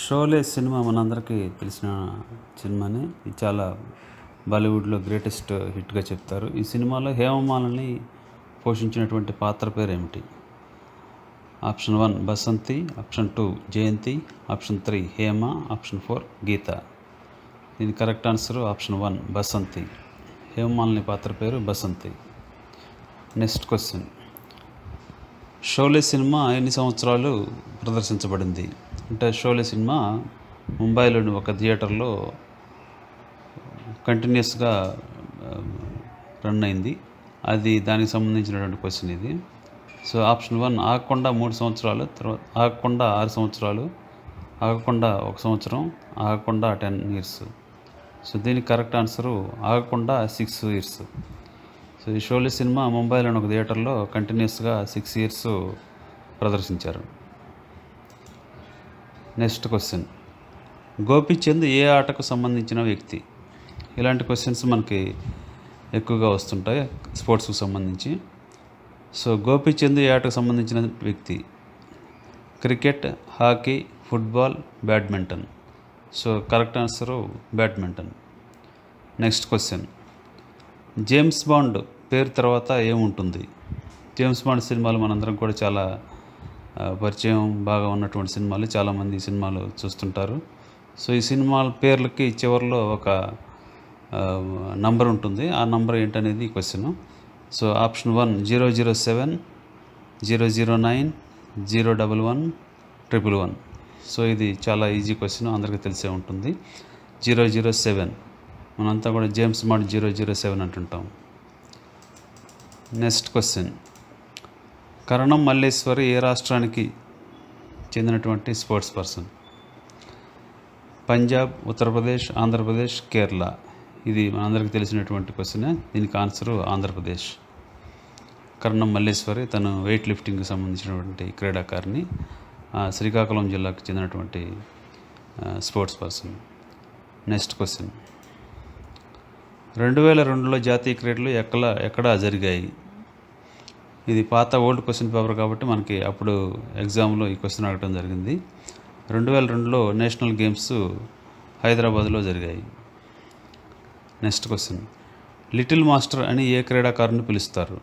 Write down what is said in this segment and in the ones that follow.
Sholay cinema మనందరికీ తెలిసిన సినిమాని ఇది చాలా బాలీవుడ్లో గ్రేటెస్ట్ హిట్గా చెప్తారు ఈ సినిమాలో హేమమాలని పోషించినటువంటి పాత్ర పేరు ఏమిటి option one Basanti option two Jayanti option three Hema option four Geeta దీని correct answer option one Basanti Hemamalini పాత్ర పేరు Basanti next question Sholay cinema ఎన్ని సంవత్సరాలు ప్రదర్శించబడింది అంటే షోలే సినిమా ముంబైలోని ఒక థియేటర్లో కంటిన్యూస్గా రన్ అయింది అది దానికి సంబంధించినటువంటి క్వశ్చన్ ఇది సో ఆప్షన్ వన్ ఆగకుండా మూడు సంవత్సరాలు తర్వాత ఆగకుండా ఆరు సంవత్సరాలు ఆగకుండా ఒక సంవత్సరం ఆగకుండా టెన్ ఇయర్స్ సో దీనికి కరెక్ట్ ఆన్సరు ఆగకుండా సిక్స్ ఇయర్స్ సో ఈ షోలే సినిమా ముంబైలోని ఒక థియేటర్లో కంటిన్యూస్గా సిక్స్ ఇయర్స్ ప్రదర్శించారు నెక్స్ట్ క్వశ్చన్ గోపిచంద్ ఏ ఆటకు సంబంధించిన వ్యక్తి ఇలాంటి క్వశ్చన్స్ మనకి ఎక్కువగా వస్తుంటాయి స్పోర్ట్స్కు సంబంధించి సో గోపిచంద్ ఏ ఆటకు సంబంధించిన వ్యక్తి cricket hockey football badminton so correct answer badminton next question James Bond పేరు తర్వాత ఏముంటుంది జేమ్స్ బాండ్ సినిమాలు మనందరం కూడా చాలా పరిచయం బాగా ఉన్నటువంటి సినిమాలు చాలామంది ఈ సినిమాలు చూస్తుంటారు సో ఈ సినిమాల పేర్లకి చివరిలో ఒక నంబర్ ఉంటుంది ఆ నంబర్ ఏంటనేది question so option one zero zero seven zero zero nine zero double one triple one so ఇది చాలా ఈజీ క్వశ్చన్ అందరికీ తెలిసే ఉంటుంది జీరో జీరో సెవెన్ మనంతా కూడా జేమ్స్ మాడ్ జీరో జీరో సెవెన్ అంటుంటాం నెక్స్ట్ క్వశ్చన్ కరణం మల్లేశ్వరి ఏ రాష్ట్రానికి చెందినటువంటి స్పోర్ట్స్ పర్సన్ పంజాబ్ ఉత్తరప్రదేశ్ ఆంధ్రప్రదేశ్ కేరళ ఇది మనందరికీ తెలిసినటువంటి క్వశ్చనే దీనికి ఆన్సర్ ఆంధ్రప్రదేశ్ కరణం మల్లేశ్వరి తను వెయిట్ లిఫ్టింగ్కి సంబంధించినటువంటి క్రీడాకారిని శ్రీకాకుళం జిల్లాకు చెందినటువంటి స్పోర్ట్స్ పర్సన్ నెక్స్ట్ క్వశ్చన్ రెండు వేల రెండులో జాతీయ క్రీడలు ఎక్కడ ఎక్కడ జరిగాయి ఇది పాత ఓల్డ్ క్వశ్చన్ పేపర్ కాబట్టి మనకి అప్పుడు ఎగ్జామ్లో ఈ క్వశ్చన్ అడగడం జరిగింది రెండు వేల రెండులో నేషనల్ గేమ్స్ హైదరాబాద్లో జరిగాయి నెక్స్ట్ క్వశ్చన్ లిటిల్ మాస్టర్ అని ఏ క్రీడాకారుని పిలుస్తారు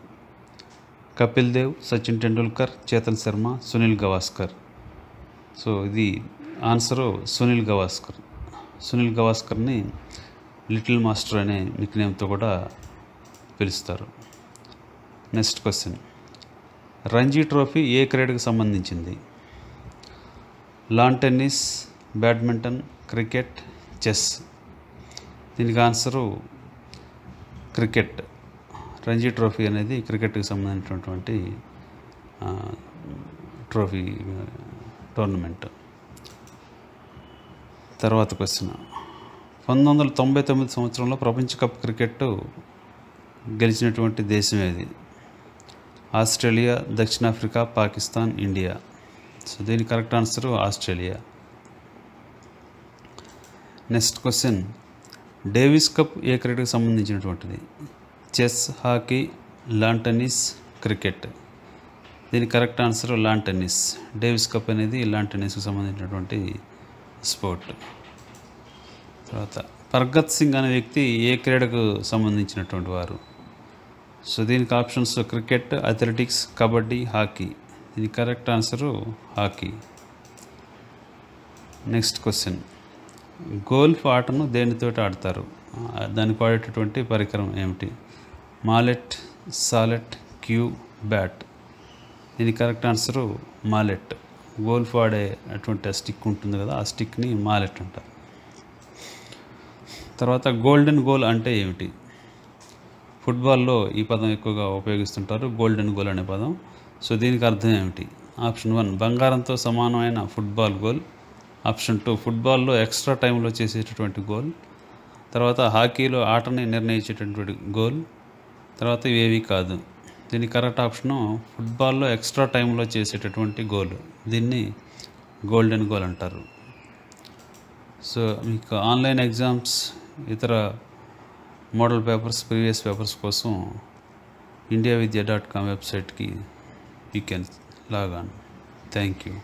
కపిల్ దేవ్ సచిన్ టెండూల్కర్ చేతన్ శర్మ సునీల్ గవాస్కర్ సో ఇది ఆన్సరు సునీల్ గవాస్కర్ సునీల్ గవాస్కర్ని లిటిల్ మాస్టర్ అనే నిక్ నేమ్తో కూడా పిలుస్తారు నెక్స్ట్ క్వశ్చన్ రంజీ ట్రోఫీ ఏ క్రీడకు సంబంధించింది lawn tennis badminton cricket chess దీనికి ఆన్సరు క్రికెట్ రంజీ ట్రోఫీ అనేది క్రికెట్కి సంబంధించినటువంటి ట్రోఫీ టోర్నమెంట్ తర్వాత క్వశ్చన్ పంతొమ్మిది వందల తొంభై తొమ్మిది సంవత్సరంలో ప్రపంచ కప్ క్రికెట్ గెలిచినటువంటి దేశం ఏది ఆస్ట్రేలియా దక్షిణాఫ్రికా పాకిస్తాన్ ఇండియా సో దీని correct answer Australia next question Davis cup ఏ క్రికెట్కి సంబంధించినటువంటిది chess hockey lawn tennis cricket దీని correct answer lawn tennis Davis cup అనేది లాన్ టెన్నిస్కి సంబంధించినటువంటి స్పోర్ట్ తర్వాత పర్గత్ సింగ్ అనే వ్యక్తి ఏ క్రీడకు సంబంధించినటువంటి వారు సో దీనికి options cricket athletics kabaddi hockey దీని correct answer hockey next question golf ఆటను దేనితో ఆడతారు దానికి వాడేటటువంటి పరికరం ఏమిటి మాలెట్ సాలెట్ క్యూ బ్యాట్ దీని కరెక్ట్ ఆన్సరు మాలెట్ గోల్ఫ్ ఆడే అటువంటి స్టిక్ ఉంటుంది కదా ఆ స్టిక్ని మాలెట్ అంటారు తర్వాత గోల్డెన్ గోల్ అంటే ఏమిటి ఫుట్బాల్లో ఈ పదం ఎక్కువగా ఉపయోగిస్తుంటారు గోల్డెన్ గోల్ అనే పదం సో దీనికి అర్థం ఏమిటి ఆప్షన్ వన్ బంగారంతో సమానమైన ఫుట్బాల్ గోల్ ఆప్షన్ టూ ఫుట్బాల్లో ఎక్స్ట్రా టైంలో చేసేటటువంటి గోల్ తర్వాత హాకీలో ఆటని నిర్ణయించేటటువంటి గోల్ తర్వాత ఇవేవి కాదు దీని కరెక్ట్ ఆప్షను ఫుట్బాల్లో ఎక్స్ట్రా టైంలో చేసేటటువంటి గోల్ దీన్ని గోల్డెన్ గోల్ అంటారు సో మీకు ఆన్లైన్ ఎగ్జామ్స్ ఇతర మోడల్ పేపర్స్ ప్రీవియస్ పేపర్స్ కోసం ఇండియా విద్య డాట్ కామ్ వెబ్సైట్కి you can log on thank you